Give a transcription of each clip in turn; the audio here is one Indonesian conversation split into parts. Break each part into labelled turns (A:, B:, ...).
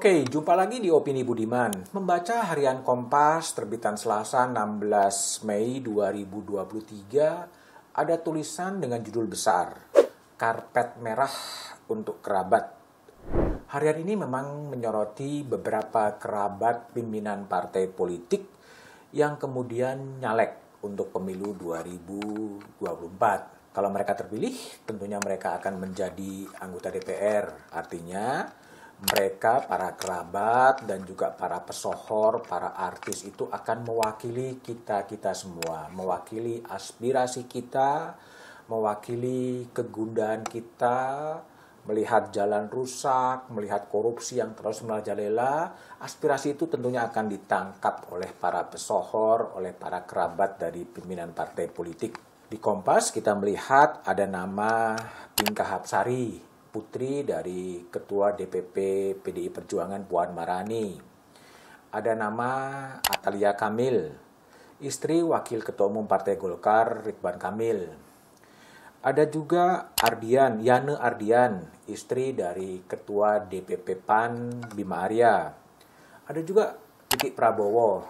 A: Oke, jumpa lagi di Opini Budiman. Membaca harian Kompas terbitan Selasa 16 Mei 2023 ada tulisan dengan judul besar Karpet Merah untuk Kerabat. Harian ini memang menyoroti beberapa kerabat pimpinan partai politik yang kemudian nyalek untuk pemilu 2024. Kalau mereka terpilih, tentunya mereka akan menjadi anggota DPR. Artinya, mereka, para kerabat, dan juga para pesohor, para artis itu akan mewakili kita-kita semua, mewakili aspirasi kita, mewakili kegundahan kita, melihat jalan rusak, melihat korupsi yang terus merajalela, aspirasi itu tentunya akan ditangkap oleh para pesohor, oleh para kerabat dari pimpinan partai politik. Di Kompas kita melihat ada nama Pinka Hapsari putri dari Ketua DPP PDI Perjuangan Puan Marani. Ada nama Atalia Kamil, istri Wakil Ketua Umum Partai Golkar Ridwan Kamil. Ada juga Ardian, Yane Ardian, istri dari Ketua DPP PAN Bima Arya. Ada juga Titik Prabowo,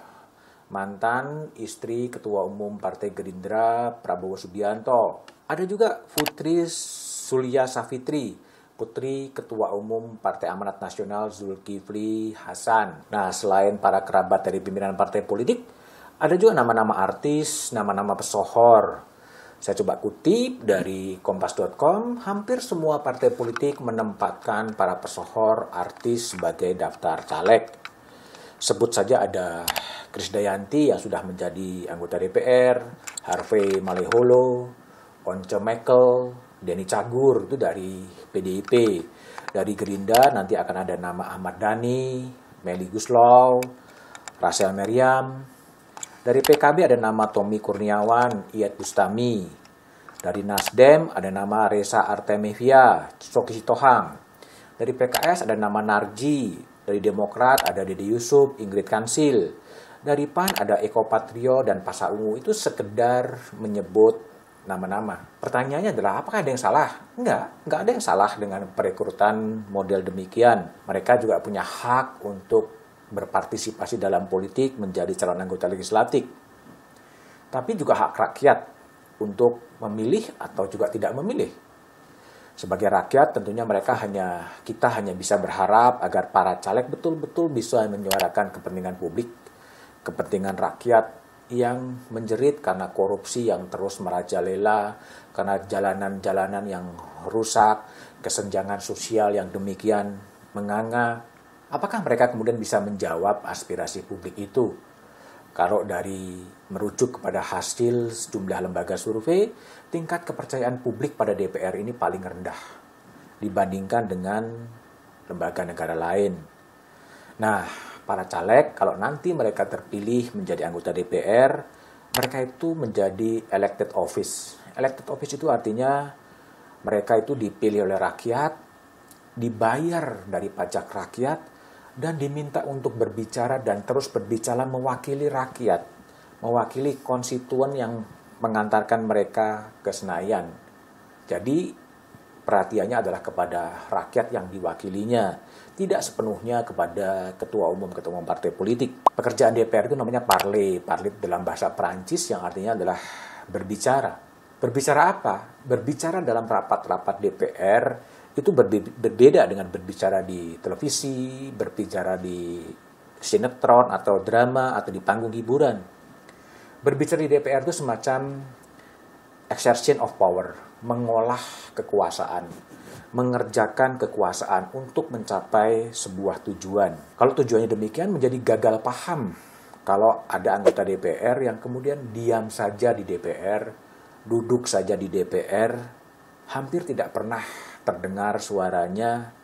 A: mantan istri Ketua Umum Partai Gerindra Prabowo Subianto. Ada juga Putri Sulia Safitri, putri Ketua Umum Partai Amanat Nasional Zulkifli Hasan. Nah, selain para kerabat dari pimpinan partai politik, ada juga nama-nama artis, nama-nama pesohor. Saya coba kutip dari kompas.com, hampir semua partai politik menempatkan para pesohor artis sebagai daftar caleg. Sebut saja ada Krisdayanti yang sudah menjadi anggota DPR, Harvey Maleholo, Once Michael. Denny Cagur itu dari PDIP, dari Gerindra nanti akan ada nama Ahmad Dhani, Meli Guslow, Rasel Meriam, dari PKB ada nama Tommy Kurniawan, Iyad Bustami, dari Nasdem ada nama Reza Artemevia, Soki Sitohang, dari PKS ada nama Narji, dari Demokrat ada Dede Yusuf, Ingrid Kansil, dari PAN ada Eko Patrio dan Pasar Ungu itu sekedar menyebut nama-nama. Pertanyaannya adalah apakah ada yang salah? Enggak, enggak ada yang salah dengan perekrutan model demikian. Mereka juga punya hak untuk berpartisipasi dalam politik menjadi calon anggota legislatif. Tapi juga hak rakyat untuk memilih atau juga tidak memilih. Sebagai rakyat tentunya mereka hanya kita hanya bisa berharap agar para caleg betul-betul bisa menyuarakan kepentingan publik, kepentingan rakyat yang menjerit karena korupsi yang terus merajalela, karena jalanan-jalanan yang rusak, kesenjangan sosial yang demikian menganga. Apakah mereka kemudian bisa menjawab aspirasi publik itu? Kalau dari merujuk kepada hasil sejumlah lembaga survei, tingkat kepercayaan publik pada DPR ini paling rendah dibandingkan dengan lembaga negara lain. Nah, para caleg kalau nanti mereka terpilih menjadi anggota DPR, mereka itu menjadi elected office. Elected office itu artinya mereka itu dipilih oleh rakyat, dibayar dari pajak rakyat, dan diminta untuk berbicara dan terus berbicara mewakili rakyat, mewakili konstituen yang mengantarkan mereka ke Senayan. Jadi Perhatiannya adalah kepada rakyat yang diwakilinya, tidak sepenuhnya kepada ketua umum ketua umum partai politik. Pekerjaan DPR itu namanya parle, parle dalam bahasa Perancis yang artinya adalah berbicara. Berbicara apa? Berbicara dalam rapat-rapat DPR itu berbeda dengan berbicara di televisi, berbicara di sinetron atau drama atau di panggung hiburan. Berbicara di DPR itu semacam exertion of power, mengolah kekuasaan, mengerjakan kekuasaan untuk mencapai sebuah tujuan. Kalau tujuannya demikian menjadi gagal paham kalau ada anggota DPR yang kemudian diam saja di DPR, duduk saja di DPR, hampir tidak pernah terdengar suaranya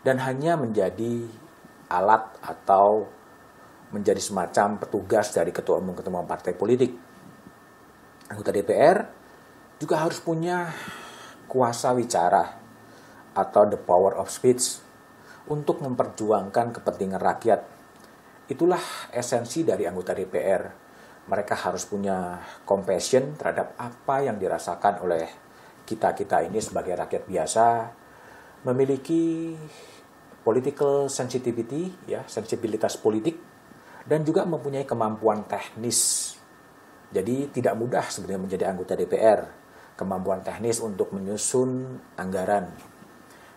A: dan hanya menjadi alat atau menjadi semacam petugas dari ketua umum ketua umum partai politik. Anggota DPR juga harus punya kuasa wicara atau the power of speech untuk memperjuangkan kepentingan rakyat. Itulah esensi dari anggota DPR. Mereka harus punya compassion terhadap apa yang dirasakan oleh kita-kita ini sebagai rakyat biasa, memiliki political sensitivity ya, sensibilitas politik dan juga mempunyai kemampuan teknis. Jadi tidak mudah sebenarnya menjadi anggota DPR kemampuan teknis untuk menyusun anggaran,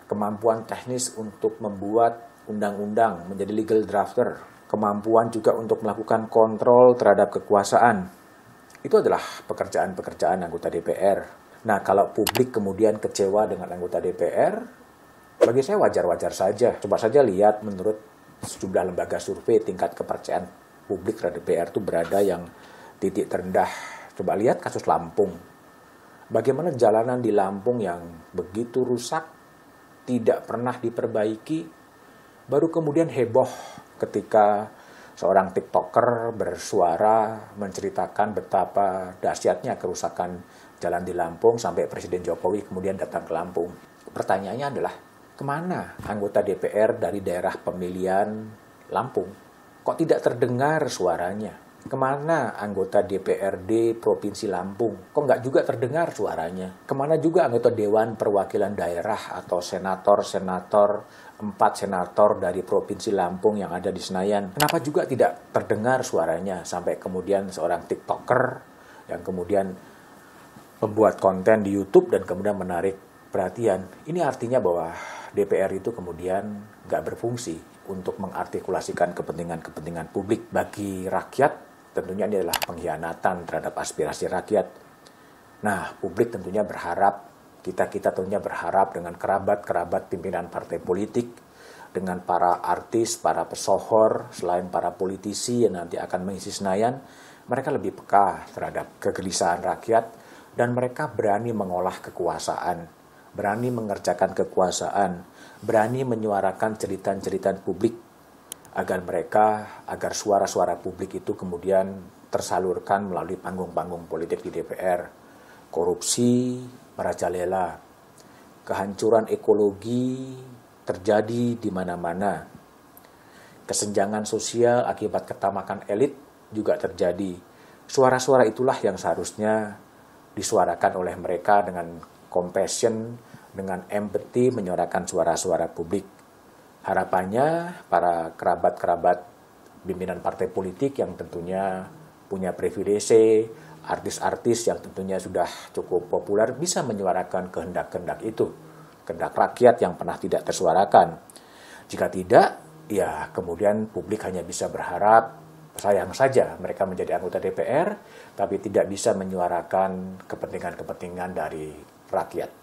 A: kemampuan teknis untuk membuat undang-undang menjadi legal drafter, kemampuan juga untuk melakukan kontrol terhadap kekuasaan. Itu adalah pekerjaan-pekerjaan anggota DPR. Nah, kalau publik kemudian kecewa dengan anggota DPR, bagi saya wajar-wajar saja. Coba saja lihat menurut sejumlah lembaga survei tingkat kepercayaan publik terhadap DPR itu berada yang titik terendah. Coba lihat kasus Lampung Bagaimana jalanan di Lampung yang begitu rusak, tidak pernah diperbaiki, baru kemudian heboh ketika seorang TikToker bersuara menceritakan betapa dahsyatnya kerusakan jalan di Lampung sampai Presiden Jokowi kemudian datang ke Lampung. Pertanyaannya adalah, kemana anggota DPR dari daerah pemilihan Lampung? Kok tidak terdengar suaranya? Kemana anggota DPRD Provinsi Lampung? Kok nggak juga terdengar suaranya? Kemana juga anggota Dewan Perwakilan Daerah atau senator-senator, empat senator dari Provinsi Lampung yang ada di Senayan? Kenapa juga tidak terdengar suaranya sampai kemudian seorang TikToker yang kemudian membuat konten di YouTube dan kemudian menarik perhatian? Ini artinya bahwa DPR itu kemudian nggak berfungsi untuk mengartikulasikan kepentingan-kepentingan publik bagi rakyat Tentunya ini adalah pengkhianatan terhadap aspirasi rakyat. Nah, publik tentunya berharap, kita-kita tentunya berharap dengan kerabat-kerabat pimpinan partai politik, dengan para artis, para pesohor, selain para politisi yang nanti akan mengisi Senayan, mereka lebih peka terhadap kegelisahan rakyat dan mereka berani mengolah kekuasaan, berani mengerjakan kekuasaan, berani menyuarakan cerita-cerita publik agar mereka, agar suara-suara publik itu kemudian tersalurkan melalui panggung-panggung politik di DPR. Korupsi merajalela, kehancuran ekologi terjadi di mana-mana, kesenjangan sosial akibat ketamakan elit juga terjadi. Suara-suara itulah yang seharusnya disuarakan oleh mereka dengan compassion, dengan empathy menyuarakan suara-suara publik. Harapannya para kerabat-kerabat pimpinan partai politik yang tentunya punya privilege, artis-artis yang tentunya sudah cukup populer bisa menyuarakan kehendak-kehendak itu, kehendak rakyat yang pernah tidak tersuarakan. Jika tidak, ya kemudian publik hanya bisa berharap sayang saja mereka menjadi anggota DPR tapi tidak bisa menyuarakan kepentingan-kepentingan dari rakyat.